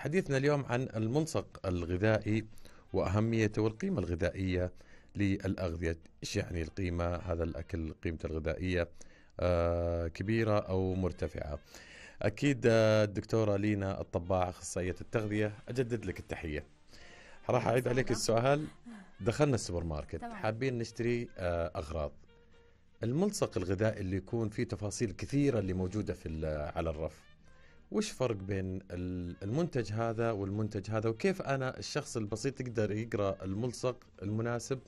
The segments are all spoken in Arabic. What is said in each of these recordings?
حديثنا اليوم عن الملصق الغذائي واهميته والقيمه الغذائيه للاغذيه، ايش يعني القيمه هذا الاكل قيمته الغذائيه آه كبيره او مرتفعه. اكيد آه، الدكتوره لينا الطباع اخصائيه التغذيه اجدد لك التحيه. راح اعيد عليك السؤال دخلنا السوبر ماركت حابين نشتري آه اغراض الملصق الغذائي اللي يكون فيه تفاصيل كثيرة اللي موجودة في على الرف وش فرق بين المنتج هذا والمنتج هذا وكيف انا الشخص البسيط يقدر يقرا الملصق المناسب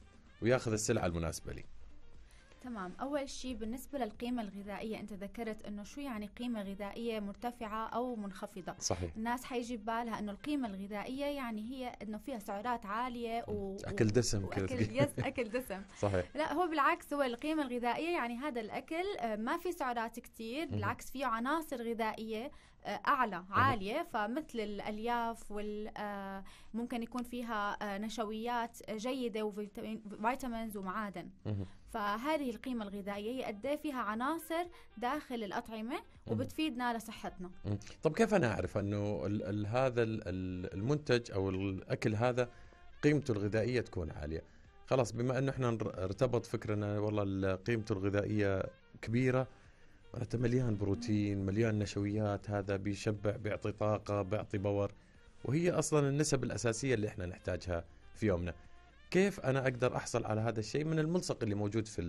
وياخذ السلعه المناسبه لي تمام أول شيء بالنسبة للقيمة الغذائية أنت ذكرت أنه شو يعني قيمة غذائية مرتفعة أو منخفضة صحيح الناس حيجي بالها أنه القيمة الغذائية يعني هي أنه فيها سعرات عالية و... أكل دسم كذا أكل يس أكل دسم صحيح لا هو بالعكس هو القيمة الغذائية يعني هذا الأكل آه، ما في سعرات كثير بالعكس فيه عناصر غذائية اعلى عاليه فمثل الالياف وال آه، ممكن يكون فيها آه، نشويات جيده وفيتامينز ومعادن فهذه القيمة الغذائية هي قد إيه فيها عناصر داخل الأطعمة وبتفيدنا لصحتنا طب كيف أنا أعرف أنه هذا المنتج أو الأكل هذا قيمته الغذائية تكون عالية خلاص بما أنه احنا ارتبط فكرنا والله قيمته الغذائية كبيرة انت مليان بروتين مليان نشويات هذا بيشبع بيعطي طاقه بيعطي باور وهي اصلا النسب الاساسيه اللي احنا نحتاجها في يومنا كيف انا اقدر احصل على هذا الشيء من الملصق اللي موجود في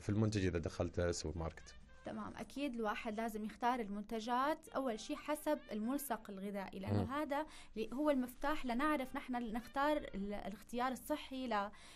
في المنتج اذا دخلت السوبر ماركت تمام اكيد الواحد لازم يختار المنتجات اول شيء حسب الملصق الغذائي لانه م. هذا هو المفتاح لنعرف نحن نختار الاختيار الصحي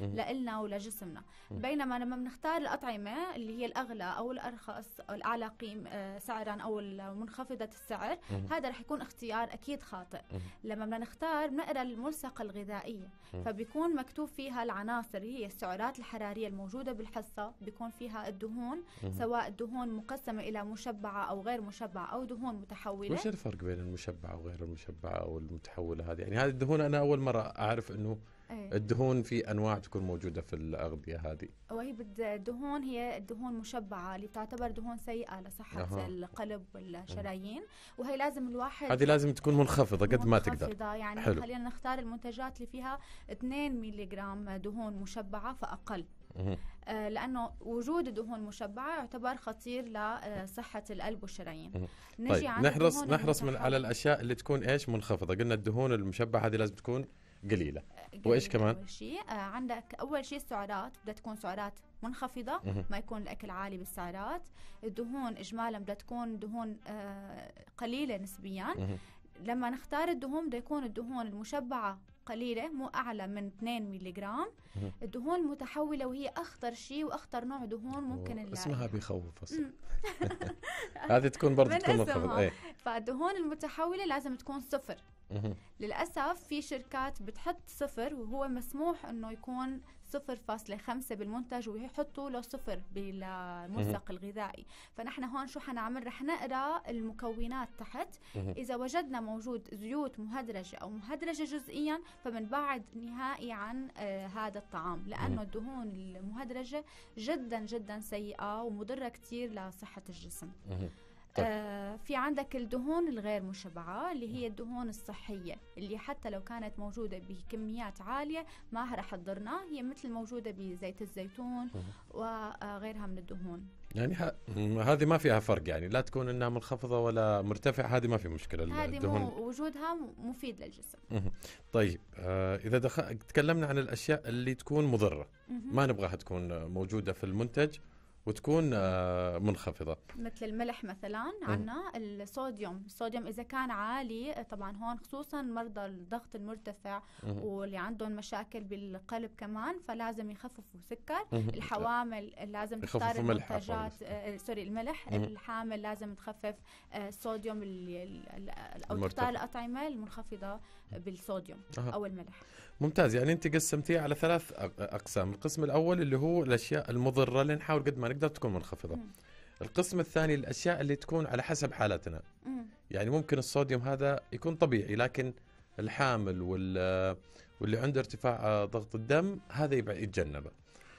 لنا ولجسمنا بينما لما بنختار الاطعمه اللي هي الاغلى او الارخص او الاعلى قيم آه، سعرا او منخفضه السعر م. هذا رح يكون اختيار اكيد خاطئ لما بدنا نختار بنقرا الملصق الغذائيه فبيكون مكتوب فيها العناصر هي السعرات الحراريه الموجوده بالحصه بيكون فيها الدهون سواء الدهون مقسمة إلى مشبعة أو غير مشبعة أو دهون متحولة وش الفرق بين المشبعة وغير المشبعة أو المتحولة هذه يعني هذه الدهون أنا أول مرة أعرف أنه أيه. الدهون في انواع تكون موجوده في الاغذيه هذه وهي الدهون هي الدهون مشبعه اللي تعتبر دهون سيئه لصحه أه. القلب والشرايين أه. وهي لازم الواحد هذه لازم تكون منخفضه قد ما تقدر منخفضه يعني حلو. خلينا نختار المنتجات اللي فيها 2 ملغ دهون مشبعه فاقل آه، لانه وجود دهون مشبعه يعتبر خطير لصحه القلب والشرايين نجي طيب. عن نحرص نحرص من على الاشياء اللي تكون ايش منخفضه قلنا الدهون المشبعه هذه لازم تكون قليله آه، وايش كمان؟ أول شيء آه، عندك اول شيء السعرات بدها تكون سعرات منخفضه ما يكون الاكل عالي بالسعرات الدهون اجمالا بدها تكون دهون قليله نسبيا لما نختار الدهون بده يكون الدهون المشبعه قليله مو اعلى من 2 ملي جرام الدهون المتحوله وهي اخطر شيء واخطر نوع دهون ممكن نلاقيها اسمها بيخوف اصلا هذه تكون برضه تكون مفروض ايه. فالدهون المتحوله لازم تكون صفر للأسف في شركات بتحط صفر وهو مسموح أنه يكون صفر فاصلة خمسة بالمنتج ويحطوا له صفر بالملصق الغذائي فنحن هون شو حنعمل رح نقرأ المكونات تحت إذا وجدنا موجود زيوت مهدرجة أو مهدرجة جزئيا فبنبعد نهائي عن آه هذا الطعام لأنه الدهون المهدرجة جدا جدا سيئة ومضرة كتير لصحة الجسم طيب. في عندك الدهون الغير مشبعة اللي هي الدهون الصحية اللي حتى لو كانت موجودة بكميات عالية ما راح تضرنا هي مثل موجودة بزيت الزيتون وغيرها آه، من الدهون يعني ه... هذه ما فيها فرق يعني لا تكون انها منخفضه ولا مرتفعه هذه ما في مشكله هذه وجودها مفيد للجسم طيب آه اذا دخل... تكلمنا عن الاشياء اللي تكون مضره ما نبغاها تكون موجوده في المنتج وتكون آه، منخفضه مثل الملح مثلا عندنا الصوديوم الصوديوم اذا كان عالي آه، طبعا هون خصوصا مرضى الضغط المرتفع واللي عندهم مشاكل بالقلب كمان فلازم يخففوا سكر الحوامل لازم تختار المنتجات آه، سوري الملح الحامل لازم تخفف الصوديوم او تختار الاطعمه المنخفضه بالصوديوم او الملح ممتاز يعني انت قسمتيها على ثلاث اقسام القسم الاول اللي هو الاشياء المضره اللي نحاول قد ما تقدر تكون منخفضه مم. القسم الثاني الاشياء اللي تكون على حسب حالتنا مم. يعني ممكن الصوديوم هذا يكون طبيعي لكن الحامل وال واللي عنده ارتفاع ضغط الدم هذا يتجنبه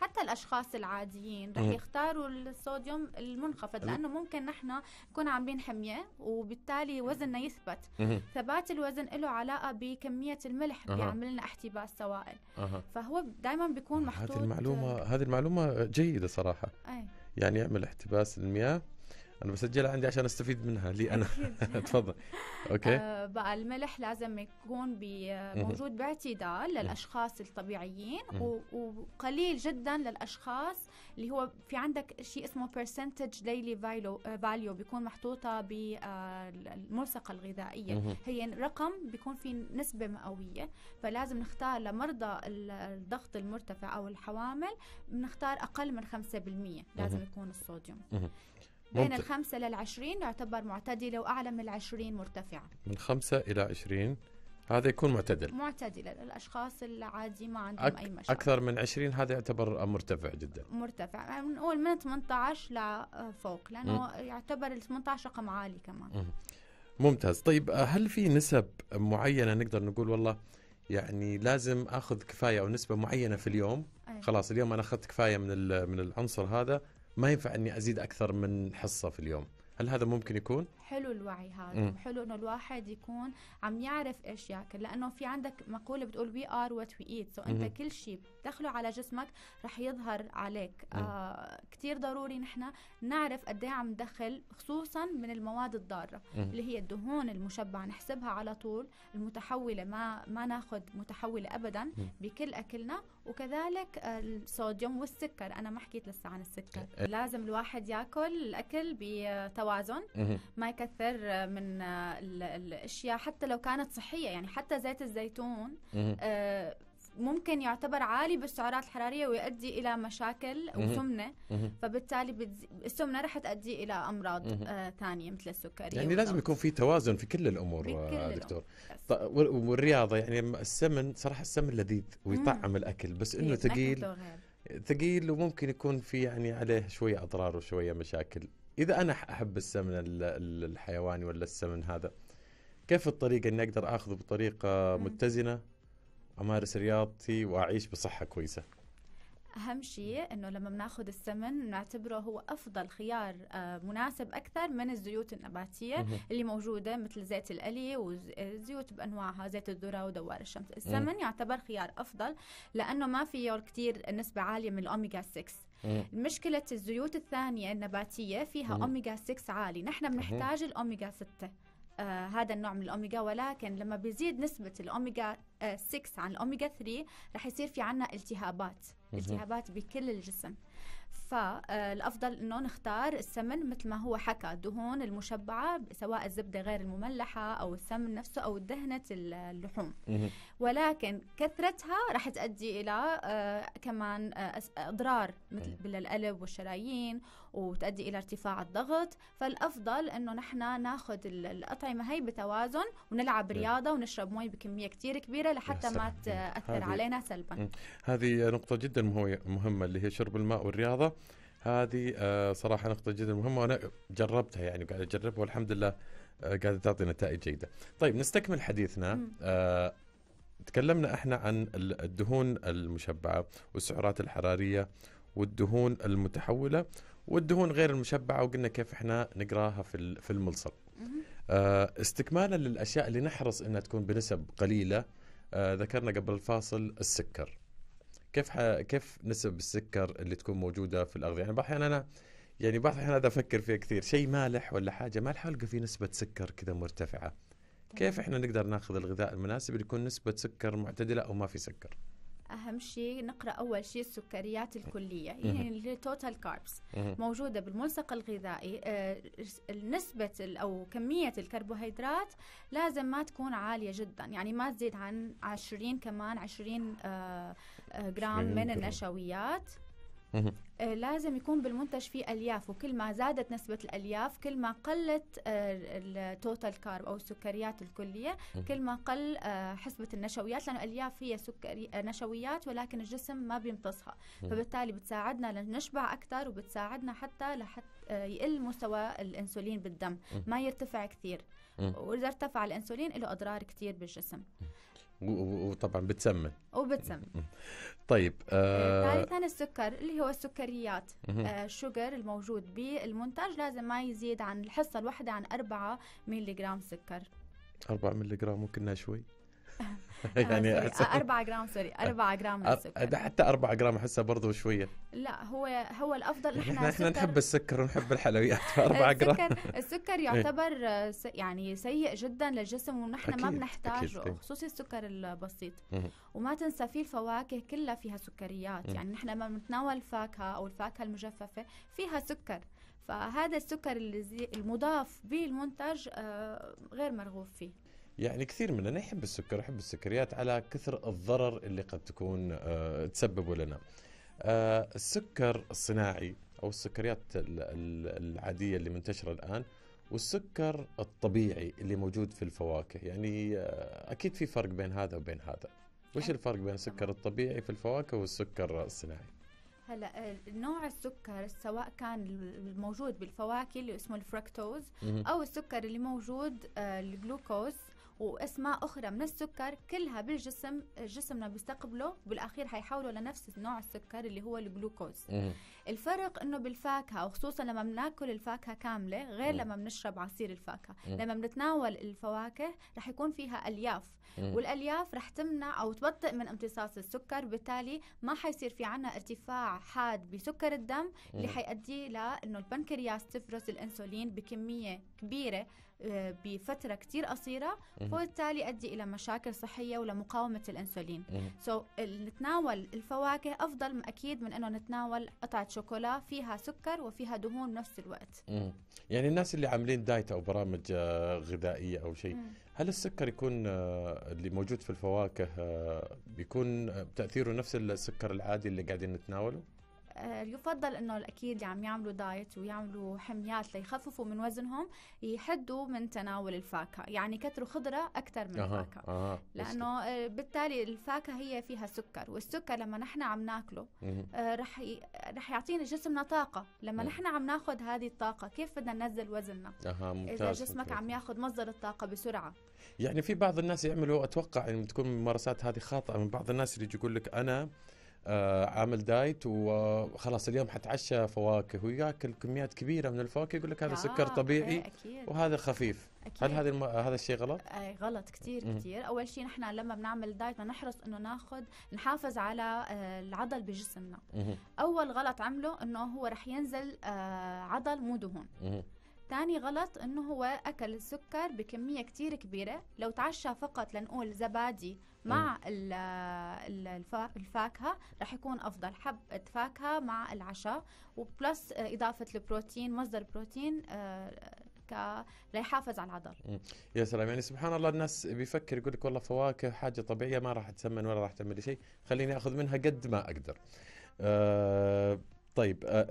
حتى الاشخاص العاديين رح يختاروا الصوديوم المنخفض لانه ممكن نحن نكون عاملين حميه وبالتالي وزننا يثبت ثبات الوزن له علاقه بكميه الملح بيعمل لنا احتباس سوائل فهو دائما بيكون محطوط هذه المعلومه هذه المعلومه جيده صراحه أي. يعني يعمل احتباس المياه انا بسجلها عندي عشان استفيد منها لي انا تفضل اوكي آه بقى الملح لازم يكون موجود باعتدال للاشخاص الطبيعيين وقليل جدا للاشخاص اللي هو في عندك شيء اسمه برسنتج daily فاليو آه، بيكون محطوطه بالملصقه آه، الغذائيه هي رقم بيكون في نسبه مئويه فلازم نختار لمرضى الضغط المرتفع او الحوامل بنختار اقل من 5% لازم يكون الصوديوم بين الخمسة إلى العشرين يعتبر معتدلة وأعلى من العشرين مرتفعة من خمسة إلى عشرين هذا يكون معتدل معتدلة الأشخاص العادي ما عندهم أك... أي مشاكل أكثر من 20 هذا يعتبر مرتفع جدا مرتفع نقول من 18 لفوق آه، لأنه م. يعتبر ال 18 رقم عالي كمان م. ممتاز طيب آه، هل في نسب معينة نقدر نقول والله يعني لازم اخذ كفايه او نسبه معينه في اليوم أيه. خلاص اليوم انا اخذت كفايه من من العنصر هذا ما ينفع اني ازيد اكثر من حصه في اليوم هل هذا ممكن يكون؟ حلو الوعي هذا مم. حلو انه الواحد يكون عم يعرف ايش ياكل لانه في عندك مقوله بتقول وي ار وات وي ايت سو انت كل شيء بتدخله على جسمك رح يظهر عليك آه كثير ضروري نحن نعرف قد ايه عم ندخل خصوصا من المواد الضاره مم. اللي هي الدهون المشبعه نحسبها على طول المتحوله ما ما ناخذ متحوله ابدا مم. بكل اكلنا وكذلك الصوديوم والسكر انا ما حكيت لسه عن السكر لازم الواحد ياكل الاكل بتوازن ما يكثر من الاشياء حتى لو كانت صحيه يعني حتى زيت الزيتون ممكن يعتبر عالي بالسعرات الحراريه ويؤدي الى مشاكل وسمنه فبالتالي السمنه رح تؤدي الى امراض آه، ثانيه مثل السكري يعني لازم يكون في توازن في كل الامور بكل آه، دكتور الأمور. والرياضه يعني السمن صراحه السمن لذيذ ويطعم الاكل بس إيه، انه ثقيل ثقيل وممكن يكون في يعني عليه شويه اضرار وشويه مشاكل اذا انا احب السمن الحيواني ولا السمن هذا كيف الطريقه اني اقدر اخذه بطريقه متزنه امارس رياضتي واعيش بصحه كويسه اهم شيء انه لما بناخذ السمن بنعتبره هو افضل خيار آه، مناسب اكثر من الزيوت النباتيه اللي موجوده مثل زيت القلي والزيوت بانواعها زيت الذره ودوار الشمس السمن يعتبر خيار افضل لانه ما فيه كثير نسبه عاليه من الاوميجا 6 مشكلة الزيوت الثانية النباتية فيها أوميجا 6 عالي نحن بنحتاج الأوميجا 6 آه هذا النوع من الاوميجا ولكن لما بيزيد نسبه الاوميجا آه 6 عن الاوميجا 3 رح يصير في عنا التهابات التهابات بكل الجسم فالافضل آه، انه نختار السمن مثل ما هو حكى الدهون المشبعه سواء الزبده غير المملحه او السمن نفسه او دهنه اللحوم ولكن كثرتها رح تؤدي الى آه، كمان آه، اضرار مثل بالقلب والشرايين وتؤدي إلى ارتفاع الضغط فالأفضل أنه نحن ناخذ الأطعمة هي بتوازن ونلعب نعم. رياضة ونشرب مي بكمية كثير كبيرة لحتى ما تأثر علينا سلبا هذه نقطة جدا مهمة اللي هي شرب الماء والرياضة هذه آه، صراحة نقطة جدا مهمة وأنا جربتها يعني قاعد أجربها والحمد لله آه، قاعدة تعطي نتائج جيدة طيب نستكمل حديثنا آه، تكلمنا احنا عن الدهون المشبعة والسعرات الحرارية والدهون المتحولة والدهون غير المشبعه وقلنا كيف احنا نقراها في في الملصق آه، استكمالا للاشياء اللي نحرص انها تكون بنسب قليله آه، ذكرنا قبل الفاصل السكر كيف كيف نسب السكر اللي تكون موجوده في الاغذيه يعني احيانا انا يعني بعض الاحيان هذا افكر فيه كثير شيء مالح ولا حاجه مالحه القى فيه نسبه سكر كذا مرتفعه كيف طيب. احنا نقدر ناخذ الغذاء المناسب اللي يكون نسبه سكر معتدله او ما في سكر اهم شيء نقرا اول شيء السكريات الكليه يعني التوتال كاربس موجوده بالملصق الغذائي آه، نسبه او كميه الكربوهيدرات لازم ما تكون عاليه جدا يعني ما تزيد عن 20 كمان 20 آه، آه، جرام من النشويات آه، لازم يكون بالمنتج في الياف وكل ما زادت نسبه الالياف كل ما قلت التوتال آه، كارب او السكريات الكليه كل ما قل آه، حسبه النشويات لانه الالياف هي سكري نشويات ولكن الجسم ما بيمتصها فبالتالي بتساعدنا لنشبع اكثر وبتساعدنا حتى لحتى يقل مستوى الانسولين بالدم ما يرتفع كثير واذا ارتفع الانسولين له اضرار كثير بالجسم وطبعا بتسمن وبتسمن طيب آه ثالثا السكر اللي هو السكريات آه الشوجر الموجود بالمنتج لازم ما يزيد عن الحصه الواحده عن 4 ملغ سكر 4 ملغ وكنا شوي يعني أربعة 4 جرام سوري 4 جرام من السكر حتى 4 جرام احسها برضه شويه لا هو هو الافضل احنا احنا, نحب السكر ونحب الحلويات 4 جرام السكر إيه. يعتبر يعني سيء جدا للجسم ونحن ما بنحتاجه خصوصي السكر البسيط وما تنسى في الفواكه كلها فيها سكريات يعني نحن لما بنتناول الفاكهه او الفاكهه المجففه فيها سكر فهذا السكر المضاف بالمنتج آه، غير مرغوب فيه يعني كثير مننا يحب السكر يحب السكريات على كثر الضرر اللي قد تكون آه، تسببه لنا آه، السكر الصناعي او السكريات العاديه اللي منتشره الان والسكر الطبيعي اللي موجود في الفواكه يعني آه، اكيد في فرق بين هذا وبين هذا وش الفرق بين السكر الطبيعي في الفواكه والسكر الصناعي هلا نوع السكر سواء كان الموجود بالفواكه اللي اسمه الفركتوز او السكر اللي موجود الجلوكوز واسماء اخرى من السكر كلها بالجسم جسمنا بيستقبله وبالاخير حيحوله لنفس نوع السكر اللي هو الجلوكوز الفرق انه بالفاكهه وخصوصا لما بناكل الفاكهه كامله غير لما بنشرب عصير الفاكهه لما بنتناول الفواكه رح يكون فيها الياف والالياف رح تمنع او تبطئ من امتصاص السكر بالتالي ما حيصير في عنا ارتفاع حاد بسكر الدم اللي حيؤدي لانه البنكرياس تفرز الانسولين بكميه كبيره آه، بفتره كتير قصيره فبالتالي ادي الى مشاكل صحيه ولمقاومه الانسولين سو so, نتناول الفواكه افضل اكيد من انه نتناول قطعه شوكولا فيها سكر وفيها دهون بنفس الوقت يعني الناس اللي عاملين دايت او برامج آه، غذائيه او شيء هل السكر يكون آه، اللي موجود في الفواكه بيكون تاثيره نفس السكر العادي اللي قاعدين نتناوله آه، يفضل انه اكيد اللي عم يعملوا دايت ويعملوا حميات ليخففوا من وزنهم يحدوا من تناول الفاكهه يعني كتروا خضره اكثر من الفاكهه أه. لانه بالتالي الفاكهه هي فيها سكر والسكر لما نحن عم ناكله آه، رح ي... رح يعطينا جسمنا طاقه لما نحن عم ناخذ هذه الطاقه كيف بدنا ننزل وزننا اذا جسمك ممتاز. عم ياخذ مصدر الطاقه بسرعه يعني في بعض الناس يعملوا اتوقع يعني تكون الممارسات هذه خاطئه من بعض الناس اللي يجي يقول لك انا آه آه، عامل دايت وخلاص اليوم حتعشى فواكه وياكل كميات كبيره من الفواكه يقول لك هذا آه سكر طبيعي إيه، أكيد. وهذا خفيف أكيد. هل هذا الم... هذا الشيء غلط؟ آه غلط كثير كثير، اول شيء نحن لما بنعمل دايت نحرص انه ناخذ نحافظ على آه العضل بجسمنا. مه. اول غلط عمله انه هو رح ينزل آه عضل مو دهون. ثاني غلط انه هو اكل السكر بكميه كثير كبيره لو تعشى فقط لنقول زبادي مع الفاكهه رح يكون افضل حبه فاكهه مع العشاء وبلس آه، اضافه البروتين مصدر بروتين ليحافظ آه، على العضل يا سلام يعني سبحان الله الناس بيفكر يقول لك والله فواكه حاجه طبيعيه ما راح تسمن ولا راح تعمل شيء خليني اخذ منها قد ما اقدر أه طيب آه،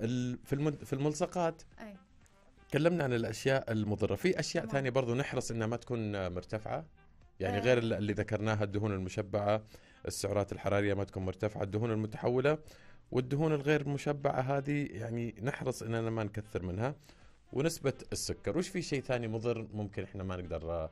في في الملصقات أي. تكلمنا عن الاشياء المضره في اشياء ثانيه برضو نحرص انها ما تكون مرتفعه يعني إيه. غير اللي ذكرناها الدهون المشبعه السعرات الحراريه ما تكون مرتفعه الدهون المتحوله والدهون الغير مشبعه هذه يعني نحرص اننا ما نكثر منها ونسبه السكر وش في شيء ثاني مضر ممكن احنا ما نقدر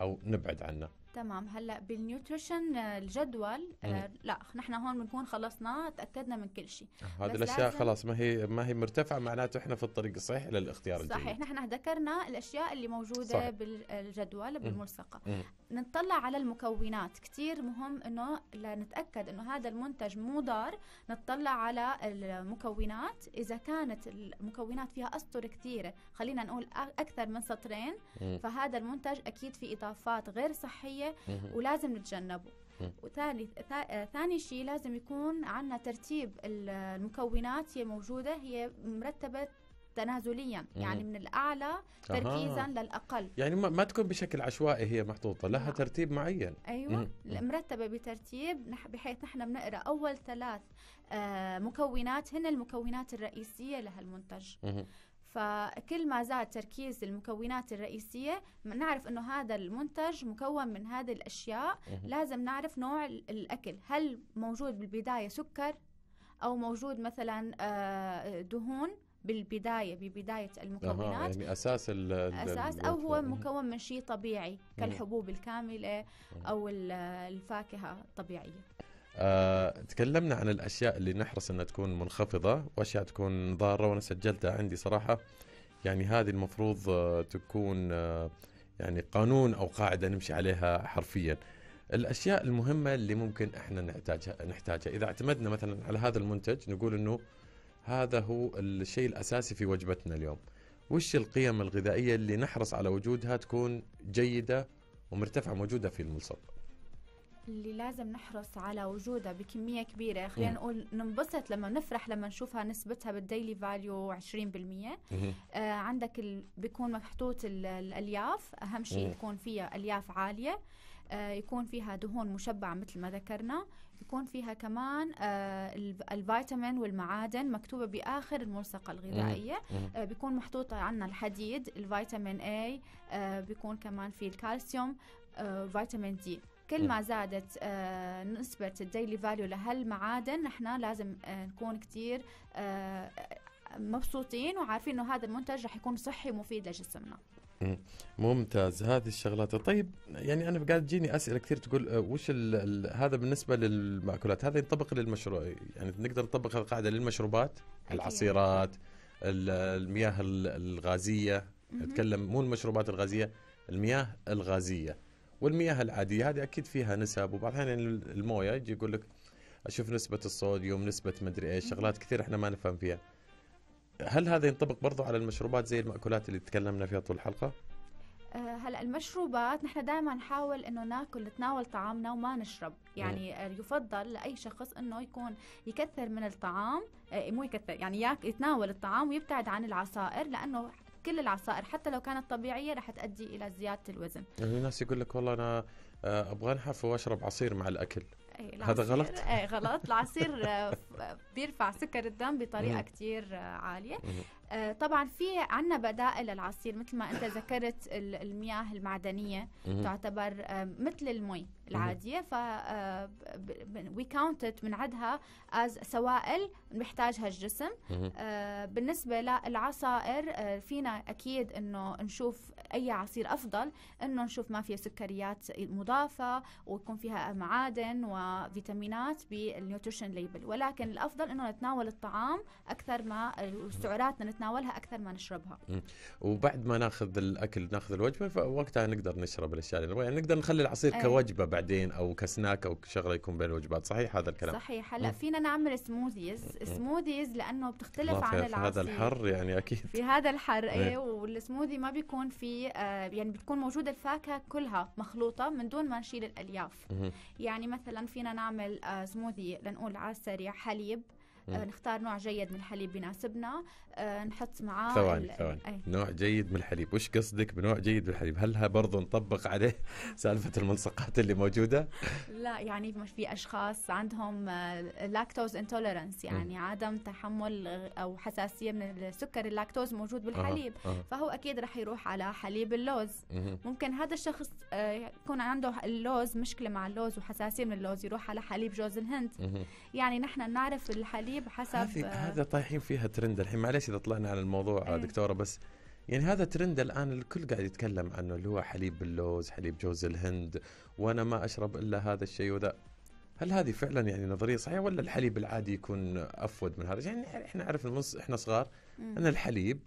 او نبعد عنه تمام هلا بالنيوتريشن آه، الجدول آه، لا نحن هون بنكون خلصنا تاكدنا من كل شيء آه، هذه الاشياء خلاص ما هي ما هي مرتفعه معناته احنا في الطريق الصحيح للاختيار الجيد صحيح نحن ذكرنا الاشياء اللي موجوده صحيح. بالجدول بالملصقه نطلع على المكونات كتير مهم انه لنتاكد انه هذا المنتج مو ضار نطلع على المكونات اذا كانت المكونات فيها اسطر كثيره خلينا نقول اكثر من سطرين فهذا المنتج اكيد في اضافات غير صحيه ولازم نتجنبه وثاني ثاني شيء لازم يكون عندنا ترتيب المكونات هي موجوده هي مرتبه تنازليا يعني مم. من الاعلى تركيزا آه. للاقل يعني ما تكون بشكل عشوائي هي محطوطه لها آه. ترتيب معين ايوه مم. مرتبه بترتيب بحيث نحن بنقرا اول ثلاث آه، مكونات هن المكونات الرئيسيه لهالمنتج فكل ما زاد تركيز المكونات الرئيسيه نعرف انه هذا المنتج مكون من هذه الاشياء لازم نعرف نوع الاكل هل موجود بالبدايه سكر او موجود مثلا آه، دهون بالبدايه ببدايه المكونات يعني اساس ال اساس او هو مكون من شيء طبيعي كالحبوب الكامله او الفاكهه الطبيعيه أه، تكلمنا عن الاشياء اللي نحرص انها تكون منخفضه واشياء تكون ضاره وانا سجلتها عندي صراحه يعني هذه المفروض آه، تكون آه، يعني قانون او قاعده نمشي عليها حرفيا. الاشياء المهمه اللي ممكن احنا نحتاجها نحتاجها اذا اعتمدنا مثلا على هذا المنتج نقول انه هذا هو الشيء الأساسي في وجبتنا اليوم وش القيم الغذائية اللي نحرص على وجودها تكون جيدة ومرتفعة موجودة في الملصق اللي لازم نحرص على وجودها بكمية كبيرة خلينا نقول ننبسط لما نفرح لما نشوفها نسبتها بالديلي فاليو 20% آه عندك ال... بيكون محطوط ال... الألياف أهم شيء يكون فيها ألياف عالية آه يكون فيها دهون مشبعة مثل ما ذكرنا يكون فيها كمان آه، الفيتامين والمعادن مكتوبة بآخر الملصقة الغذائية آه، بيكون محطوطة عندنا الحديد الفيتامين A آه، بيكون كمان في الكالسيوم فيتامين دي كل ما زادت نسبة الديلي فاليو لهالمعادن نحن لازم نكون كتير مبسوطين وعارفين انه هذا المنتج رح يكون صحي ومفيد لجسمنا ممتاز هذه الشغلات طيب يعني انا قاعد تجيني اسئله كثير تقول آه، وش الـ الـ هذا بالنسبه للمأكولات هذا ينطبق للمشروع يعني نقدر نطبق القاعده للمشروبات أكيد. العصيرات المياه الغازيه اتكلم مو المشروبات الغازيه المياه الغازيه والمياه العاديه هذه اكيد فيها نسب وبعض الاحيان المويه يجي يقول لك اشوف نسبه الصوديوم نسبه مدري ايش شغلات كثير احنا ما نفهم فيها هل هذا ينطبق برضه على المشروبات زي المأكولات اللي تكلمنا فيها طول الحلقة؟ آه، هلا المشروبات نحن دائما نحاول انه ناكل نتناول طعامنا وما نشرب يعني م. آه، يفضل لاي شخص انه يكون يكثر من الطعام آه، مو يكثر يعني يتناول الطعام ويبتعد عن العصائر لانه كل العصائر حتى لو كانت طبيعيه رح تؤدي الى زياده الوزن يعني ناس يقول لك والله انا ابغى انحف واشرب عصير مع الاكل ايه هذا غلط ايه غلط العصير آه، بيرفع سكر الدم بطريقه كتير آه، عاليه آه، طبعا في عنا بدائل للعصير مثل ما انت ذكرت المياه المعدنيه تعتبر آه، مثل المي العاديه ف وي كاونتد بنعدها از سوائل بنحتاجها الجسم آه، بالنسبه للعصائر فينا اكيد انه نشوف اي عصير افضل انه نشوف ما فيها سكريات مضافه ويكون فيها معادن وفيتامينات بالنيوتريشن ليبل ولكن الافضل انه نتناول الطعام اكثر ما السعرات نتناولها اكثر ما نشربها وبعد ما ناخذ الاكل ناخذ الوجبه فوقتها نقدر نشرب الاشياء اللي يعني نقدر نخلي العصير أي. كوجبه بعدين او كسناك او شغله يكون بين الوجبات صحيح هذا الكلام صحيح هلا فينا نعمل سموذيز سموذيز لانه بتختلف عن العصير في هذا الحر يعني اكيد في هذا الحر اي إيه. والسموذي ما بيكون فيه آه يعني بتكون موجوده الفاكهه كلها مخلوطه من دون ما نشيل الالياف يعني مثلا فينا نعمل آه سموذي لنقول على السريع حليب آه نختار نوع جيد من الحليب يناسبنا آه نحط معاه ثواني ثواني أي. نوع جيد من الحليب وش قصدك بنوع جيد من الحليب هل برضو نطبق عليه سالفة الملصقات اللي موجودة لا يعني في أشخاص عندهم لاكتوز آه، انتولرنس يعني م. عدم تحمل أو حساسية من السكر اللاكتوز موجود بالحليب آه. آه. فهو أكيد رح يروح على حليب اللوز م. ممكن هذا الشخص آه، يكون عنده اللوز مشكلة مع اللوز وحساسية من اللوز يروح على حليب جوز الهند م. يعني نحن نعرف الحليب التدريب حسب هذه آه، هذا طايحين فيها ترند الحين معلش اذا طلعنا على الموضوع ايه. دكتوره بس يعني هذا ترند الان الكل قاعد يتكلم عنه اللي هو حليب باللوز، حليب جوز الهند، وانا ما اشرب الا هذا الشيء وذا. هل هذه فعلا يعني نظريه صحيحه ولا الحليب العادي يكون افود من هذا؟ يعني احنا عرفنا احنا صغار ان الحليب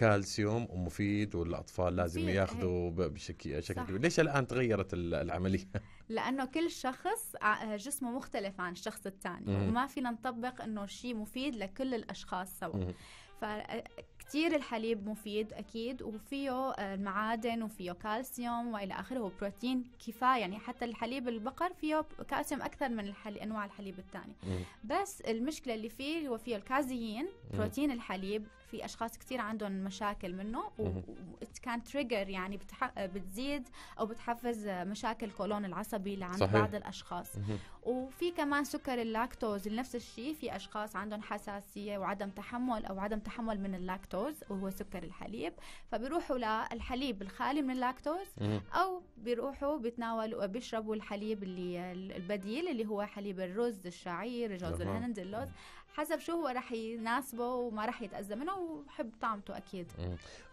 كالسيوم ومفيد والاطفال لازم ياخذوا إيه. بشكل شكل كبير ليش الان تغيرت العمليه لانه كل شخص جسمه مختلف عن الشخص الثاني وما فينا نطبق انه شيء مفيد لكل الاشخاص سوا فكتير الحليب مفيد اكيد وفيه آه، المعادن وفيه كالسيوم والى اخره وبروتين كفايه يعني حتى الحليب البقر فيه كالسيوم اكثر من الحل... انواع الحليب الثاني بس المشكله اللي فيه هو فيه الكازيين بروتين الحليب في اشخاص كثير عندهم مشاكل منه وكان تريجر يعني بتح... بتزيد او بتحفز مشاكل قولون العصبي لعند صحيح. بعض الاشخاص وفي كمان سكر اللاكتوز نفس الشيء في اشخاص عندهم حساسيه وعدم تحمل او عدم تحمل من اللاكتوز وهو سكر الحليب فبيروحوا للحليب الخالي من اللاكتوز او بيروحوا بيتناولوا بيشربوا الحليب اللي البديل اللي هو حليب الرز الشعير جوز الهند اللوز حسب شو هو رح يناسبه وما رح يتأذى منه وبحب طعمته أكيد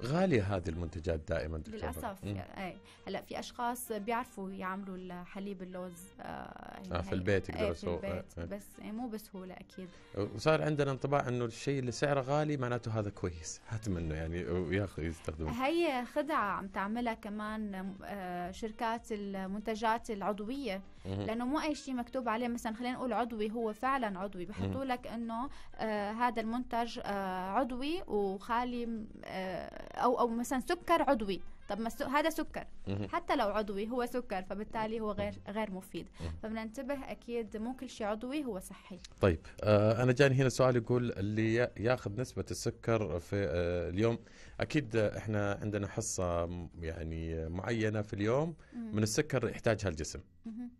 غالية هذه المنتجات دائما دكتور للأسف اي هلا في أشخاص بيعرفوا يعملوا حليب اللوز آه, آه في يعني البيت يقدروا يسووه آه آه. بس إيه، مو بسهولة أكيد وصار عندنا انطباع إنه الشيء اللي سعره غالي معناته هذا كويس هات منه يعني وياخذ يستخدمه هي خدعة عم تعملها كمان آه، شركات المنتجات العضوية لانه مو اي شيء مكتوب عليه مثلا خلينا نقول عضوي هو فعلا عضوي بحطوا لك انه آه هذا المنتج آه عضوي وخالي آه او او مثلا سكر عضوي طب ما هذا سكر حتى لو عضوي هو سكر فبالتالي هو غير غير مفيد فبدنا ننتبه اكيد مو كل شيء عضوي هو صحي طيب آه انا جاني هنا سؤال يقول اللي ياخذ نسبه السكر في آه اليوم اكيد احنا عندنا حصه يعني معينه في اليوم من السكر يحتاجها الجسم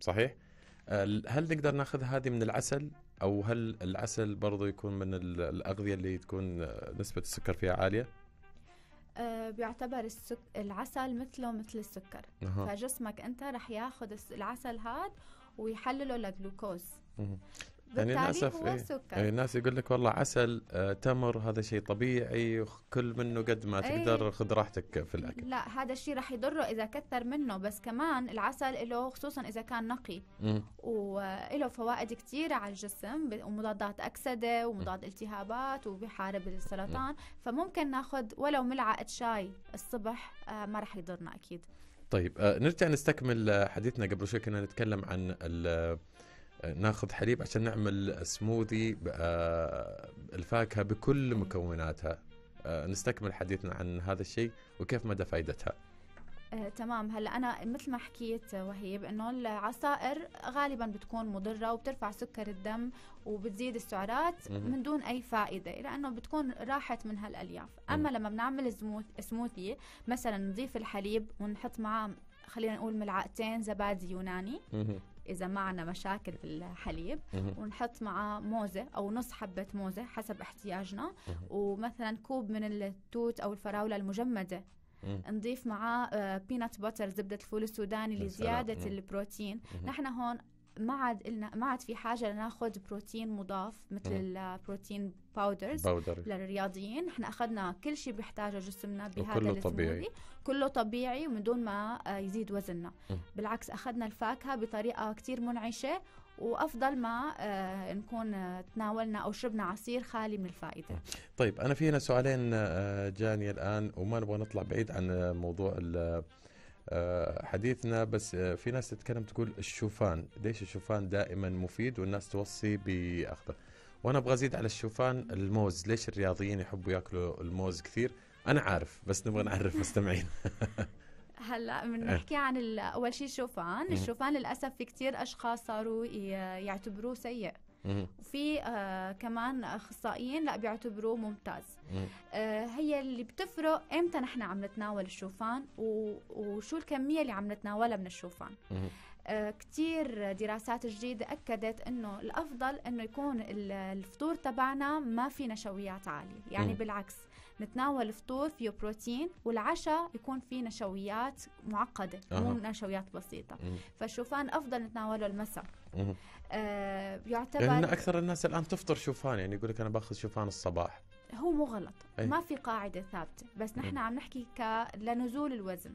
صحيح هل نقدر ناخذ هذه من العسل او هل العسل برضو يكون من الاغذيه اللي تكون آه، نسبه السكر فيها عاليه آه، بيعتبر السك... العسل مثله مثل السكر أه. فجسمك انت رح ياخذ العسل هاد ويحلله لجلوكوز يعني للاسف إيه. يعني الناس يقول لك والله عسل آه، تمر هذا شيء طبيعي وكل منه قد ما إيه. تقدر خذ راحتك في الاكل لا هذا الشيء رح يضره اذا كثر منه بس كمان العسل له خصوصا اذا كان نقي وله فوائد كثيره على الجسم ومضادات اكسده ومضاد التهابات وبيحارب السرطان فممكن ناخذ ولو ملعقه شاي الصبح آه، ما راح يضرنا اكيد طيب آه، نرجع نستكمل آه، حديثنا قبل شوي كنا نتكلم عن ناخذ حليب عشان نعمل سموذي آه، الفاكهه بكل مكوناتها آه، نستكمل حديثنا عن هذا الشيء وكيف مدى فائدتها آه، تمام هلا انا مثل ما حكيت وهيب انه العصائر غالبا بتكون مضره وبترفع سكر الدم وبتزيد السعرات مم. من دون اي فائده لانه بتكون راحت من هالالياف اما مم. لما بنعمل سموثي مثلا نضيف الحليب ونحط معاه خلينا نقول ملعقتين زبادي يوناني مم. إذا معنا مشاكل في الحليب ونحط معه موزة أو نص حبة موزة حسب احتياجنا ومثلا كوب من التوت أو الفراولة المجمدة نضيف معاه بينات آه، باتر زبدة الفول السوداني لزيادة البروتين نحن هون ما عاد قلنا ما عاد في حاجه لناخذ بروتين مضاف مثل البروتين باودرز باودر. للرياضيين نحن اخذنا كل شيء بيحتاجه جسمنا بهذا كله طبيعي كله طبيعي ومن دون ما آه، يزيد وزننا م. بالعكس اخذنا الفاكهه بطريقه كتير منعشه وافضل ما آه، نكون آه، تناولنا او شربنا عصير خالي من الفائده. طيب انا في هنا سؤالين جاني الان وما نبغى نطلع بعيد عن موضوع آه، حديثنا بس آه، في ناس تتكلم تقول الشوفان ليش الشوفان دائما مفيد والناس توصي باخذه وانا ابغى ازيد على الشوفان الموز ليش الرياضيين يحبوا ياكلوا الموز كثير انا عارف بس نبغى نعرف مستمعين هلا بنحكي آه. عن اول شيء الشوفان الشوفان للاسف في كثير اشخاص صاروا يعتبروه سيء وفي آه كمان اخصائيين لا بيعتبروه ممتاز آه هي اللي بتفرق امتى نحن عم نتناول الشوفان وشو الكميه اللي عم نتناولها من الشوفان آه كثير دراسات جديدة أكدت أنه الأفضل أنه يكون الفطور تبعنا ما في نشويات عالية يعني بالعكس نتناول فطور فيه بروتين والعشاء يكون فيه نشويات معقدة أه. مو نشويات بسيطة فالشوفان أفضل نتناوله المساء آه يعتبر لأن أكثر الناس الآن تفطر شوفان يعني يقول لك أنا باخذ شوفان الصباح هو مو غلط أي. ما في قاعدة ثابتة بس نحن عم نحكي ك... لنزول الوزن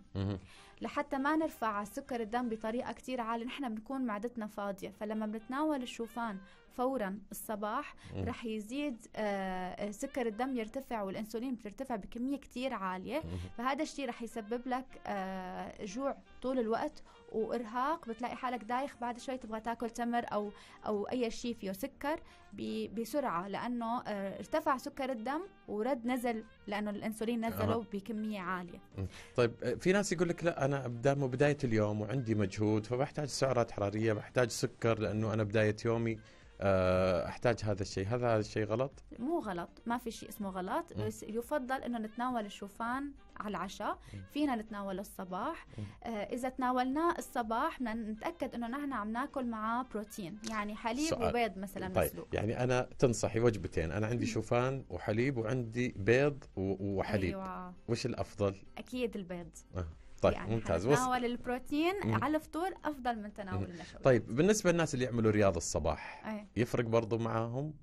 لحتى ما نرفع سكر الدم بطريقة كتير عالية نحن بنكون معدتنا فاضية فلما بنتناول الشوفان فورا الصباح رح يزيد آه سكر الدم يرتفع والأنسولين بترتفع بكمية كتير عالية فهذا الشيء رح يسبب لك آه جوع طول الوقت وارهاق بتلاقي حالك دايخ بعد شوي تبغى تاكل تمر او او اي شيء فيه سكر بسرعه لانه آه، ارتفع سكر الدم ورد نزل لانه الانسولين نزله آه. بكميه عاليه طيب آه، في ناس يقول لك لا انا دام بدايه اليوم وعندي مجهود فبحتاج سعرات حراريه بحتاج سكر لانه انا بدايه يومي آه، احتاج هذا الشيء هذا هذا الشيء غلط مو غلط ما في شيء اسمه غلط م. بس يفضل انه نتناول الشوفان على العشاء فينا نتناوله الصباح آه اذا تناولناه الصباح بدنا نتاكد انه نحن عم ناكل معاه بروتين يعني حليب سؤال. وبيض مثلا طيب مسلوق يعني انا تنصحي وجبتين انا عندي شوفان وحليب وعندي بيض وحليب أيوة. وش الافضل اكيد البيض آه. طيب يعني ممتاز بس تناول البروتين مم. على الفطور افضل من تناول النشويات طيب بالنسبه للناس اللي يعملوا رياضه الصباح أي. يفرق برضو معاهم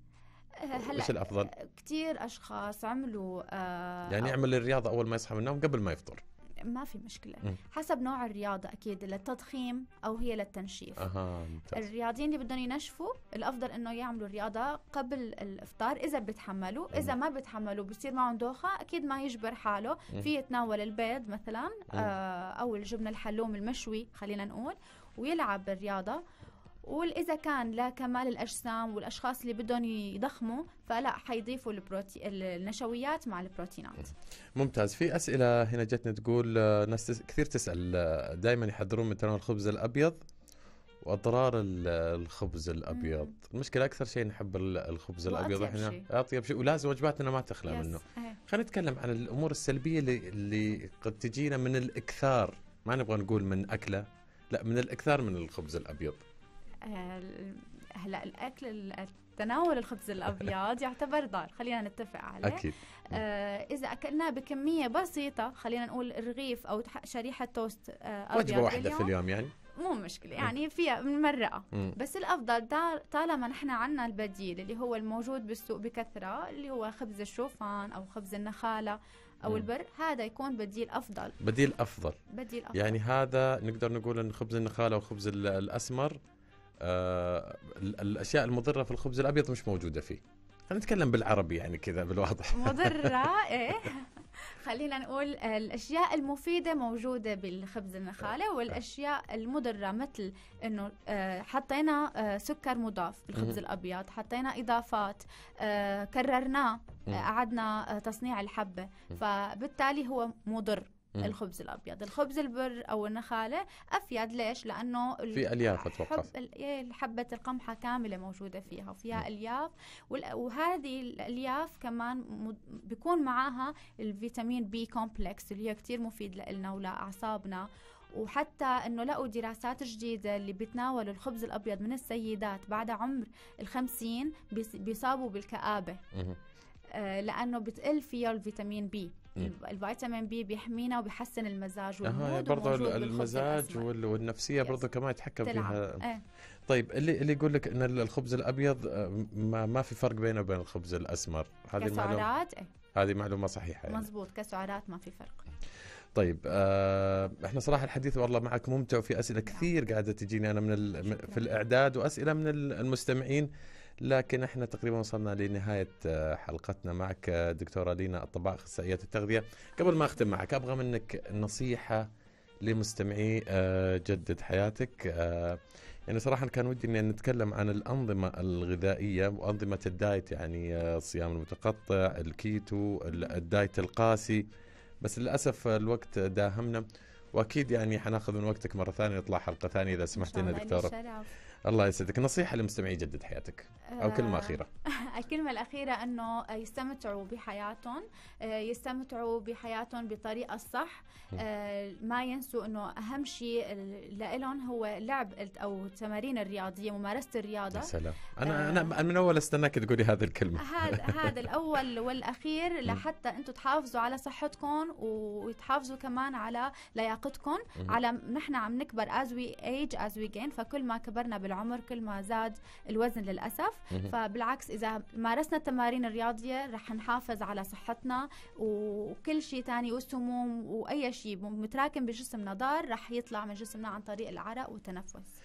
أه، هلا ايش الافضل؟ كثير اشخاص عملوا آه يعني يعمل الرياضه اول ما يصحى من النوم قبل ما يفطر ما في مشكله م. حسب نوع الرياضه اكيد للتضخيم او هي للتنشيف أه. الرياضيين اللي بدهم ينشفوا الافضل انه يعملوا الرياضه قبل الافطار اذا بتحملوا اذا ما بتحملوا بصير معهم دوخه اكيد ما يجبر حاله في يتناول البيض مثلا آه او الجبن الحلوم المشوي خلينا نقول ويلعب الرياضه واذا كان لكمال الاجسام والاشخاص اللي بدهم يضخموا فلا حيضيفوا البروتي... النشويات مع البروتينات ممتاز في اسئله هنا جتنا تقول آه، ناس كثير تسال آه، دائما يحذرون من تناول الخبز الابيض واضرار الخبز الابيض مم. المشكله اكثر شيء نحب الخبز الابيض احنا اطيب شيء ولازم وجباتنا ما تخلى يس. منه إيه. خلينا نتكلم عن الامور السلبيه اللي, اللي قد تجينا من الاكثار ما نبغى نقول من اكله لا من الاكثار من الخبز الابيض آه، هلا الاكل تناول الخبز الابيض يعتبر ضار خلينا نتفق عليه اكيد آه اذا اكلناه بكميه بسيطه خلينا نقول رغيف او شريحه توست آه ابيض وجبه واحده في اليوم يعني مو مشكلة يعني فيها بنمرقها بس الأفضل طالما نحن عنا البديل اللي هو الموجود بالسوق بكثرة اللي هو خبز الشوفان أو خبز النخالة او البر هذا يكون بديل افضل بديل افضل بديل افضل يعني هذا نقدر نقول ان خبز النخاله وخبز الاسمر آه الاشياء المضره في الخبز الابيض مش موجوده فيه خلينا نتكلم بالعربي يعني كذا بالواضح مضره ايه خلينا نقول الاشياء المفيده موجوده بالخبز النخاله آه، آه. والاشياء المضره مثل انه آه، حطينا سكر مضاف بالخبز الابيض حطينا اضافات كررناه قعدنا تصنيع الحبه فبالتالي هو مضر مم. الخبز الابيض الخبز البر او النخاله افيد ليش لانه في الياف اتوقع إيه، حبه القمحه كامله موجوده فيها وفيها الياف وهذه الالياف كمان بيكون معاها الفيتامين بي كومبلكس اللي هي كثير مفيد لنا ولاعصابنا وحتى انه لقوا دراسات جديده اللي بتناولوا الخبز الابيض من السيدات بعد عمر الخمسين بيصابوا بالكابه آه، لانه بتقل فيها الفيتامين بي الفيتامين بي بيحمينا وبيحسن المزاج والمود يعني برضه المزاج والنفسيه برضه كمان يتحكم تلعب. فيها اه. طيب اللي اللي يقول لك ان الخبز الابيض آه، ما, ما في فرق بينه وبين الخبز الاسمر هذه معلومه ايه. هذه معلومه صحيحه يعني. مزبوط كسعرات ما في فرق طيب آه احنا صراحه الحديث والله معك ممتع وفي اسئله نعم. كثير قاعده تجيني انا من في الاعداد واسئله من المستمعين لكن احنا تقريبا وصلنا لنهايه آه، حلقتنا معك آه، دكتوره لينا الطباء اخصائيه التغذيه قبل ما اختم معك ابغى منك نصيحه لمستمعي آه، جدد حياتك يعني صراحه كان ودي ان نتكلم عن الانظمه الغذائيه وانظمه الدايت يعني الصيام المتقطع الكيتو الدايت القاسي بس للاسف الوقت داهمنا واكيد يعني حناخذ من وقتك مره ثانيه نطلع حلقه ثانيه اذا سمحت لنا دكتوره الله يسعدك نصيحه لمستمعي جدد حياتك او كلمه آه، اخيره الكلمه الاخيره انه يستمتعوا بحياتهم آه، يستمتعوا بحياتهم بطريقه الصح آه، ما ينسوا انه اهم شيء لهم هو لعب او التمارين الرياضيه ممارسه الرياضه سلام انا انا من اول استناك تقولي هذه الكلمه هذا هذا الاول والاخير لحتى انتم تحافظوا على صحتكم وتحافظوا كمان على لياقتكم على نحن عم نكبر از وي ايج از وي جين فكل ما كبرنا بال بالعمر كل ما زاد الوزن للأسف فبالعكس إذا مارسنا التمارين الرياضية رح نحافظ على صحتنا وكل شيء تاني والسموم وأي شيء متراكم بجسمنا ضار رح يطلع من جسمنا عن طريق العرق والتنفس